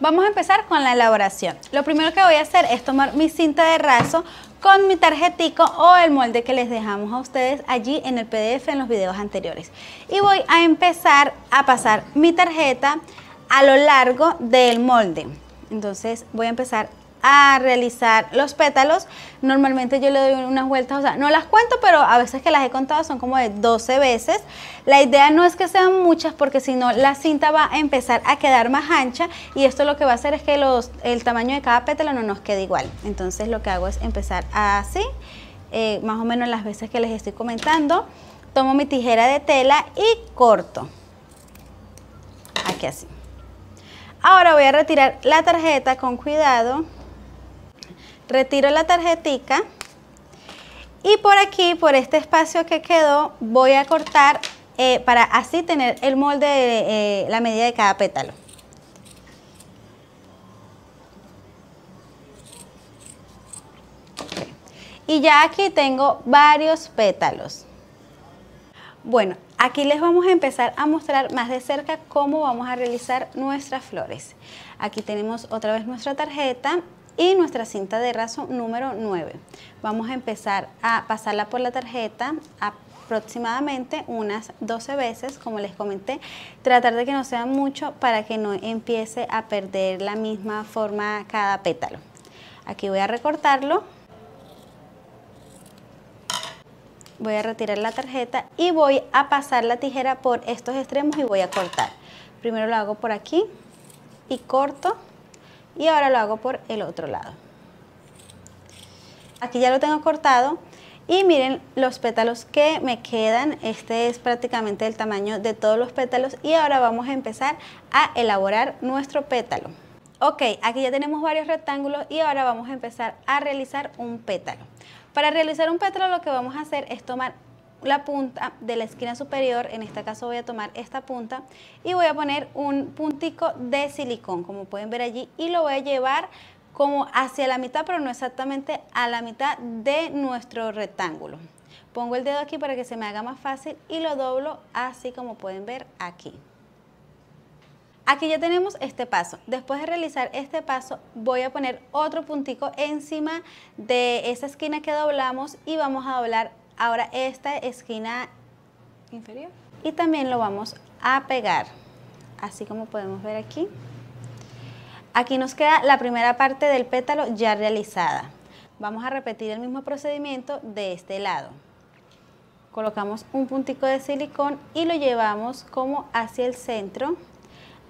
Vamos a empezar con la elaboración. Lo primero que voy a hacer es tomar mi cinta de raso con mi tarjetico o el molde que les dejamos a ustedes allí en el PDF en los videos anteriores. Y voy a empezar a pasar mi tarjeta a lo largo del molde. Entonces voy a empezar a realizar los pétalos. Normalmente yo le doy unas vueltas, o sea, no las cuento, pero a veces que las he contado son como de 12 veces. La idea no es que sean muchas porque si no la cinta va a empezar a quedar más ancha y esto lo que va a hacer es que los, el tamaño de cada pétalo no nos quede igual. Entonces lo que hago es empezar así, eh, más o menos las veces que les estoy comentando. Tomo mi tijera de tela y corto. Aquí así. Ahora voy a retirar la tarjeta con cuidado retiro la tarjetica y por aquí, por este espacio que quedó, voy a cortar eh, para así tener el molde de eh, la medida de cada pétalo. Y ya aquí tengo varios pétalos. Bueno, aquí les vamos a empezar a mostrar más de cerca cómo vamos a realizar nuestras flores. Aquí tenemos otra vez nuestra tarjeta y nuestra cinta de raso número 9. Vamos a empezar a pasarla por la tarjeta aproximadamente unas 12 veces, como les comenté, tratar de que no sea mucho para que no empiece a perder la misma forma cada pétalo. Aquí voy a recortarlo. Voy a retirar la tarjeta y voy a pasar la tijera por estos extremos y voy a cortar. Primero lo hago por aquí y corto y ahora lo hago por el otro lado. Aquí ya lo tengo cortado y miren los pétalos que me quedan. Este es prácticamente el tamaño de todos los pétalos y ahora vamos a empezar a elaborar nuestro pétalo. Ok, aquí ya tenemos varios rectángulos y ahora vamos a empezar a realizar un pétalo. Para realizar un pétalo lo que vamos a hacer es tomar la punta de la esquina superior, en este caso voy a tomar esta punta y voy a poner un puntico de silicón, como pueden ver allí, y lo voy a llevar como hacia la mitad, pero no exactamente a la mitad de nuestro rectángulo. Pongo el dedo aquí para que se me haga más fácil y lo doblo así como pueden ver aquí. Aquí ya tenemos este paso. Después de realizar este paso, voy a poner otro puntico encima de esa esquina que doblamos y vamos a doblar Ahora esta esquina inferior. Y también lo vamos a pegar, así como podemos ver aquí. Aquí nos queda la primera parte del pétalo ya realizada. Vamos a repetir el mismo procedimiento de este lado. Colocamos un puntico de silicón y lo llevamos como hacia el centro,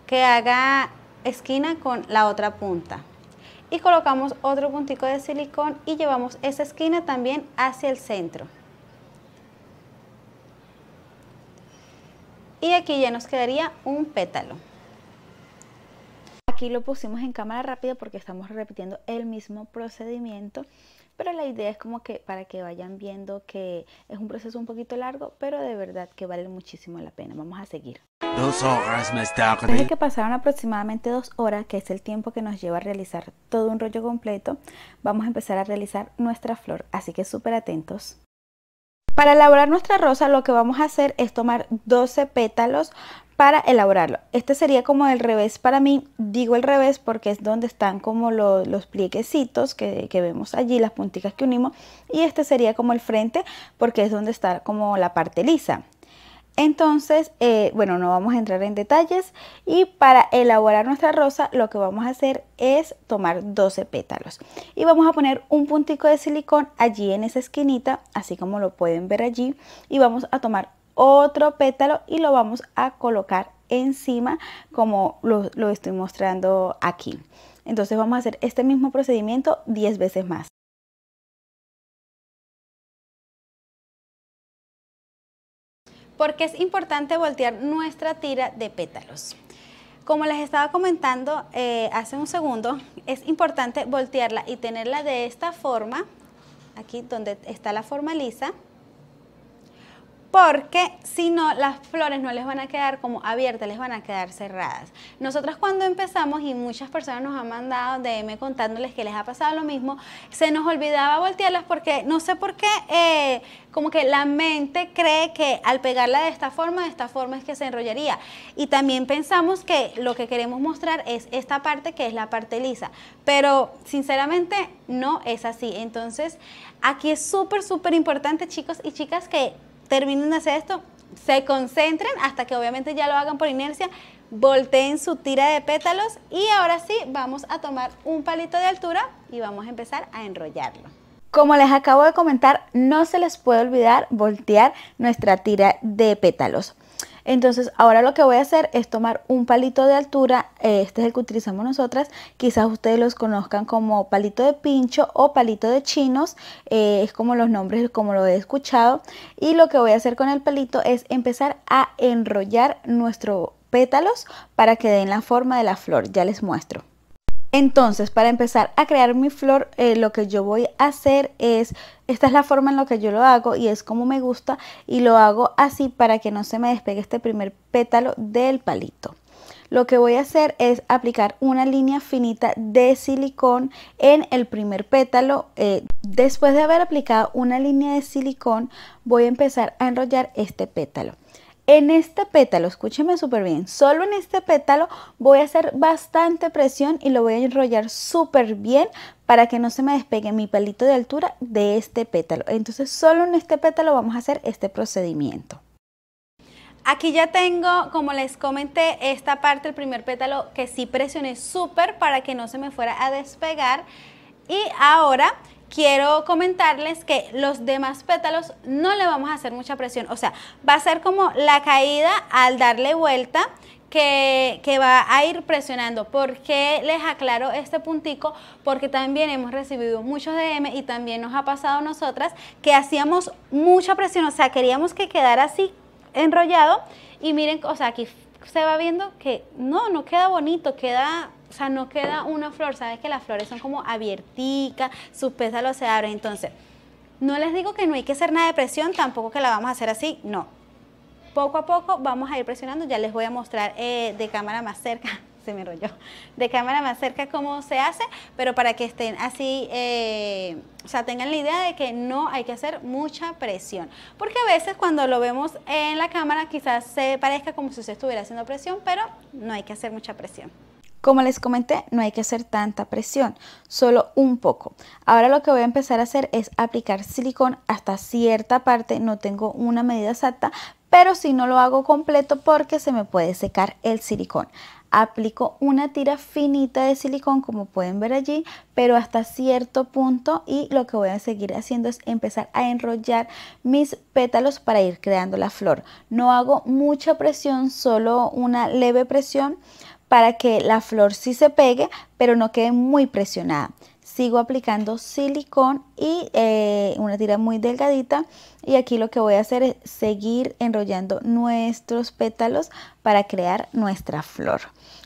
que haga esquina con la otra punta. Y colocamos otro puntico de silicón y llevamos esa esquina también hacia el centro. y aquí ya nos quedaría un pétalo aquí lo pusimos en cámara rápida porque estamos repitiendo el mismo procedimiento pero la idea es como que para que vayan viendo que es un proceso un poquito largo pero de verdad que vale muchísimo la pena vamos a seguir Desde que pasaron aproximadamente dos horas, que es el tiempo que nos lleva a realizar todo un rollo completo, vamos a empezar a realizar nuestra flor, así que súper atentos. Para elaborar nuestra rosa lo que vamos a hacer es tomar 12 pétalos para elaborarlo. Este sería como el revés para mí, digo el revés porque es donde están como los plieguecitos que, que, vemos allí, las punticas que unimos y este sería como el frente porque es donde está como la parte lisa. Entonces, eh, bueno, no vamos a entrar en detalles y para elaborar nuestra rosa lo que vamos a hacer es tomar 12 pétalos y vamos a poner un puntico de silicón allí en esa esquinita, así como lo pueden ver allí y vamos a tomar otro pétalo y lo vamos a colocar encima como lo, lo estoy mostrando aquí. Entonces vamos a hacer este mismo procedimiento 10 veces más. porque es importante voltear nuestra tira de pétalos. Como les estaba comentando eh, hace un segundo, es importante voltearla y tenerla de esta forma, aquí donde está la forma lisa, porque si no las flores no les van a quedar como abiertas, les van a quedar cerradas. Nosotras cuando empezamos y muchas personas nos han mandado DM contándoles que les ha pasado lo mismo, se nos olvidaba voltearlas porque no sé por qué, eh, como que la mente cree que al pegarla de esta forma, de esta forma es que se enrollaría. Y también pensamos que lo que queremos mostrar es esta parte que es la parte lisa, pero sinceramente no es así. Entonces aquí es súper, súper importante chicos y chicas que terminen de hacer esto, se concentren hasta que obviamente ya lo hagan por inercia, volteen su tira de pétalos y ahora sí vamos a tomar un palito de altura y vamos a empezar a enrollarlo. Como les acabo de comentar, no se les puede olvidar voltear nuestra tira de pétalos. Entonces ahora lo que voy a hacer es tomar un palito de altura, eh, este es el que utilizamos nosotras, quizás ustedes los conozcan como palito de pincho o palito de chinos, eh, es como los nombres como lo he escuchado. Y lo que voy a hacer con el palito es empezar a enrollar nuestros pétalos para que den la forma de la flor, ya les muestro. Entonces, para empezar a crear mi flor, eh, lo que yo voy a hacer es, esta es la forma en la que yo lo hago y es como me gusta y lo hago así para que no se me despegue este primer pétalo del palito. Lo que voy a hacer es aplicar una línea finita de silicón en el primer pétalo. Eh, después de haber aplicado una línea de silicón, voy a empezar a enrollar este pétalo. En este pétalo, escúcheme súper bien, solo en este pétalo voy a hacer bastante presión y lo voy a enrollar súper bien para que no se me despegue mi palito de altura de este pétalo. Entonces solo en este pétalo vamos a hacer este procedimiento. Aquí ya tengo, como les comenté, esta parte, el primer pétalo que sí presioné súper para que no se me fuera a despegar. Y ahora quiero comentarles que los demás pétalos no le vamos a hacer mucha presión, o sea, va a ser como la caída al darle vuelta que, va a ir presionando. ¿Por qué les aclaro este puntico? Porque también hemos recibido muchos DM y también nos ha pasado a nosotras que hacíamos mucha presión, o sea, queríamos que quedara así enrollado y miren, o sea, aquí se va viendo que no, no queda bonito, queda o sea, no queda una flor, sabes que las flores son como abierticas, sus pétalos se abren, entonces, no les digo que no hay que hacer nada de presión, tampoco que la vamos a hacer así, no. Poco a poco vamos a ir presionando, ya les voy a mostrar eh, de cámara más cerca, se me enrolló, de cámara más cerca cómo se hace, pero para que estén así, eh, o sea, tengan la idea de que no hay que hacer mucha presión, porque a veces cuando lo vemos en la cámara quizás se parezca como si se estuviera haciendo presión, pero no hay que hacer mucha presión. Como les comenté, no hay que hacer tanta presión, solo un poco. Ahora lo que voy a empezar a hacer es aplicar silicón hasta cierta parte, no tengo una medida exacta, pero si no lo hago completo porque se me puede secar el silicón. Aplico una tira finita de silicón como pueden ver allí, pero hasta cierto punto y lo que voy a seguir haciendo es empezar a enrollar mis pétalos para ir creando la flor. No hago mucha presión, solo una leve presión para que la flor sí se pegue, pero no quede muy presionada. Sigo aplicando silicón y eh, una tira muy delgadita y aquí lo que voy a hacer es seguir enrollando nuestros pétalos para crear nuestra flor.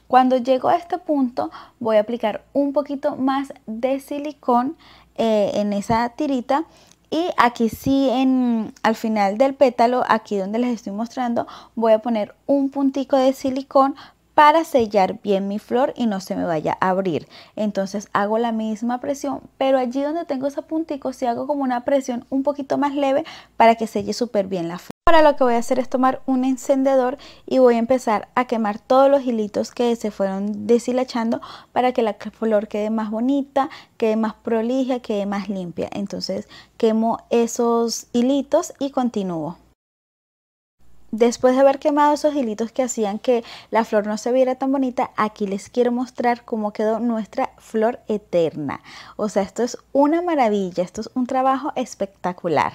Cuando llego a este punto voy a aplicar un poquito más de silicón eh, en esa tirita y aquí sí, en, al final del pétalo, aquí donde les estoy mostrando, voy a poner un puntico de silicón para sellar bien mi flor y no se me vaya a abrir. Entonces hago la misma presión, pero allí donde tengo ese puntico, si hago como una presión un poquito más leve para que selle súper bien la flor. Ahora lo que voy a hacer es tomar un encendedor y voy a empezar a quemar todos los hilitos que se fueron deshilachando para que la flor quede más bonita, quede más prolija, quede más limpia. Entonces quemo esos hilitos y continúo. Después de haber quemado esos hilitos que hacían que la flor no se viera tan bonita, aquí les quiero mostrar cómo quedó nuestra flor eterna. O sea, esto es una maravilla, esto es un trabajo espectacular.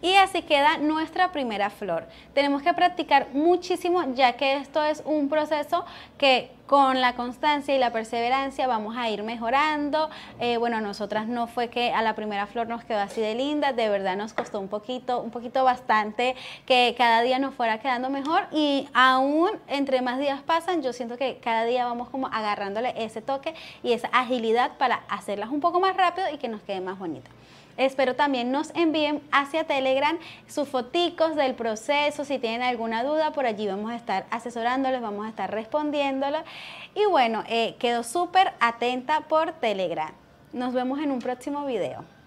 Y así queda nuestra primera flor. Tenemos que practicar muchísimo ya que esto es un proceso que con la constancia y la perseverancia vamos a ir mejorando. Eh, bueno, a nosotras no fue que a la primera flor nos quedó así de linda, de verdad nos costó un poquito, un poquito bastante que cada día nos fuera quedando mejor y aún entre más días pasan, yo siento que cada día vamos como agarrándole ese toque y esa agilidad para hacerlas un poco más rápido y que nos quede más bonita. Espero también nos envíen hacia Telegram sus foticos del proceso, si tienen alguna duda, por allí vamos a estar asesorándolos, vamos a estar respondiéndolos. Y bueno, eh, quedo súper atenta por Telegram. Nos vemos en un próximo video.